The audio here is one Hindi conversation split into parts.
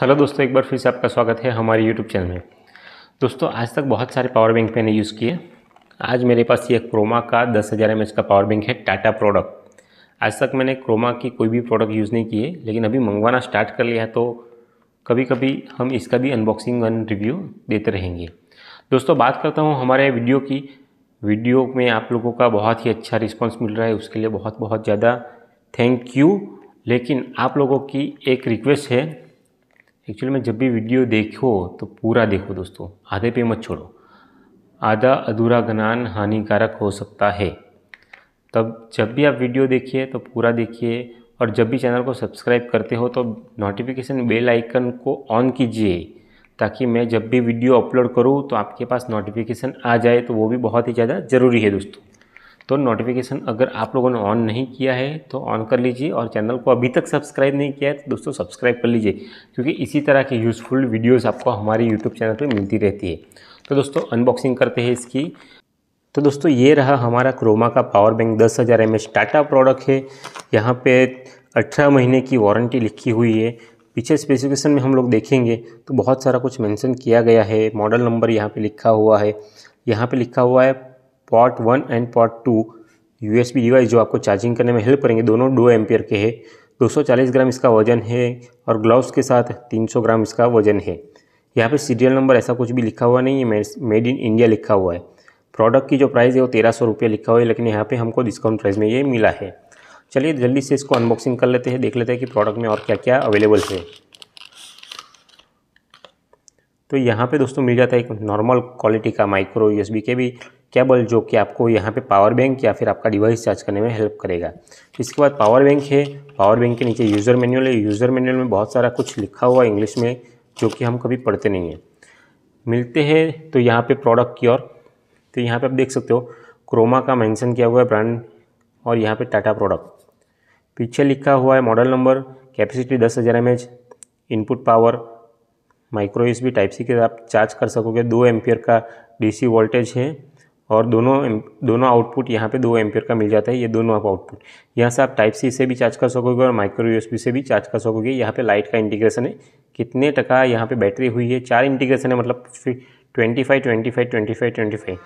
हेलो दोस्तों एक बार फिर से आपका स्वागत है हमारे यूट्यूब चैनल में दोस्तों आज तक बहुत सारे पावर बैंक मैंने यूज़ किए आज मेरे पास ये क्रोमा का दस हज़ार एम का पावर बैंक है टाटा प्रोडक्ट आज तक मैंने क्रोमा की कोई भी प्रोडक्ट यूज़ नहीं किए लेकिन अभी मंगवाना स्टार्ट कर लिया है तो कभी कभी हम इसका भी अनबॉक्सिंग अन रिव्यू देते रहेंगे दोस्तों बात करता हूँ हमारे वीडियो की वीडियो में आप लोगों का बहुत ही अच्छा रिस्पॉन्स मिल रहा है उसके लिए बहुत बहुत ज़्यादा थैंक यू लेकिन आप लोगों की एक रिक्वेस्ट है एक्चुअली में जब भी वीडियो देखो तो पूरा देखो दोस्तों आधे पे मत छोड़ो आधा अधूरा ज्ञान हानिकारक हो सकता है तब जब भी आप वीडियो देखिए तो पूरा देखिए और जब भी चैनल को सब्सक्राइब करते हो तो नोटिफिकेशन बेल आइकन को ऑन कीजिए ताकि मैं जब भी वीडियो अपलोड करूँ तो आपके पास नोटिफिकेशन आ जाए तो वो भी बहुत ही ज़्यादा ज़रूरी है दोस्तों तो नोटिफिकेशन अगर आप लोगों ने ऑन नहीं किया है तो ऑन कर लीजिए और चैनल को अभी तक सब्सक्राइब नहीं किया है तो दोस्तों सब्सक्राइब कर लीजिए क्योंकि इसी तरह की यूज़फुल वीडियोस आपको हमारे यूट्यूब चैनल पर मिलती रहती है तो दोस्तों अनबॉक्सिंग करते हैं इसकी तो दोस्तों ये रहा हमारा क्रोमा का पावर बैंक दस हज़ार एम टाटा प्रोडक्ट है यहाँ पे अठारह महीने की वारंटी लिखी हुई है पीछे स्पेसिफिकेशन में हम लोग देखेंगे तो बहुत सारा कुछ मेंशन किया गया है मॉडल नंबर यहाँ पे लिखा हुआ है यहाँ पे लिखा हुआ है port one and port two USB device जो आपको चार्जिंग करने में हेल्प करेंगे दोनों दो एम्पियर के हैं 240 ग्राम इसका वजन है और ग्लव्स के साथ 300 ग्राम इसका वजन है यहाँ पे सीरियल नंबर ऐसा कुछ भी लिखा हुआ नहीं है मेड इन इंडिया लिखा हुआ है प्रोडक्ट की जो प्राइस है वो तेरह सौ रुपये लिखा हुआ है लेकिन यहाँ पे हमको डिस्काउंट प्राइस में ये मिला है चलिए जल्दी से इसको अनबॉक्सिंग कर लेते हैं देख लेते हैं कि प्रोडक्ट में और क्या क्या अवेलेबल है तो यहाँ पर दोस्तों मिल जाता है एक नॉर्मल क्वालिटी का माइक्रो यूएसबी के भी केबल जो कि आपको यहाँ पे पावर बैंक या फिर आपका डिवाइस चार्ज करने में हेल्प करेगा तो इसके बाद पावर बैंक है पावर बैंक के नीचे यूज़र मैनुअल है यूज़र मैनुअल में बहुत सारा कुछ लिखा हुआ है इंग्लिश में जो कि हम कभी पढ़ते नहीं हैं मिलते हैं तो यहाँ पे प्रोडक्ट की ओर तो यहाँ पे आप देख सकते हो क्रोमा का मैंसन किया हुआ है ब्रांड और यहाँ पर टाटा प्रोडक्ट पीछे लिखा हुआ है मॉडल नंबर कैपेसिटी दस हज़ार M input power micro S type C के आप चार्ज कर सकोगे दो एम्पियर का डीसी वोल्टेज है और दोनों दोनों आउटपुट यहाँ पे दो एम्पेयर का मिल जाता है ये दोनों आप आउटपुट यहाँ से आप टाइप सी से भी चार्ज कर सकोगे और माइक्रो यूएसबी से भी चार्ज कर सकोगे यहाँ पे लाइट का इंटीग्रेशन है कितने टका यहाँ पे बैटरी हुई है चार इंटीग्रेशन है मतलब twenty five twenty five twenty five twenty five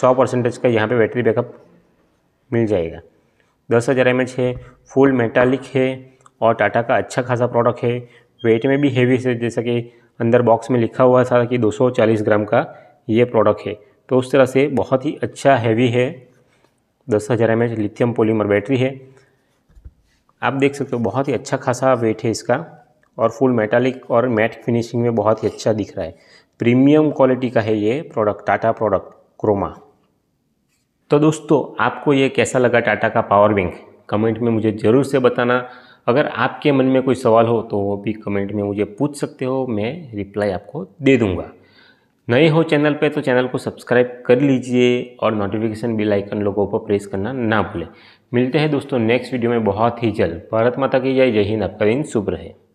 सौ परसेंटेज का यहाँ पर बैटरी बैकअप मिल जाएगा दस हज़ार एम है फुल मेटालिक है और टाटा का अच्छा खासा प्रोडक्ट है वेट में भी हैवी है जैसा कि अंदर बॉक्स में लिखा हुआ था कि दो ग्राम का ये प्रोडक्ट है तो उस तरह से बहुत ही अच्छा हैवी है दस हज़ार एम लिथियम पोलीमर बैटरी है आप देख सकते हो बहुत ही अच्छा खासा वेट है इसका और फुल मेटालिक और मैट फिनिशिंग में बहुत ही अच्छा दिख रहा है प्रीमियम क्वालिटी का है ये प्रोडक्ट टाटा प्रोडक्ट क्रोमा तो दोस्तों आपको ये कैसा लगा टाटा का पावर बैंक कमेंट में मुझे ज़रूर से बताना अगर आपके मन में कोई सवाल हो तो वो भी कमेंट में मुझे पूछ सकते हो मैं रिप्लाई आपको दे दूँगा नए हो चैनल पे तो चैनल को सब्सक्राइब कर लीजिए और नोटिफिकेशन बिल आइकन लोगों पर प्रेस करना ना भूलें मिलते हैं दोस्तों नेक्स्ट वीडियो में बहुत ही जल्द भारत माता की जय जय हिंद आपका दिन शुभ रहे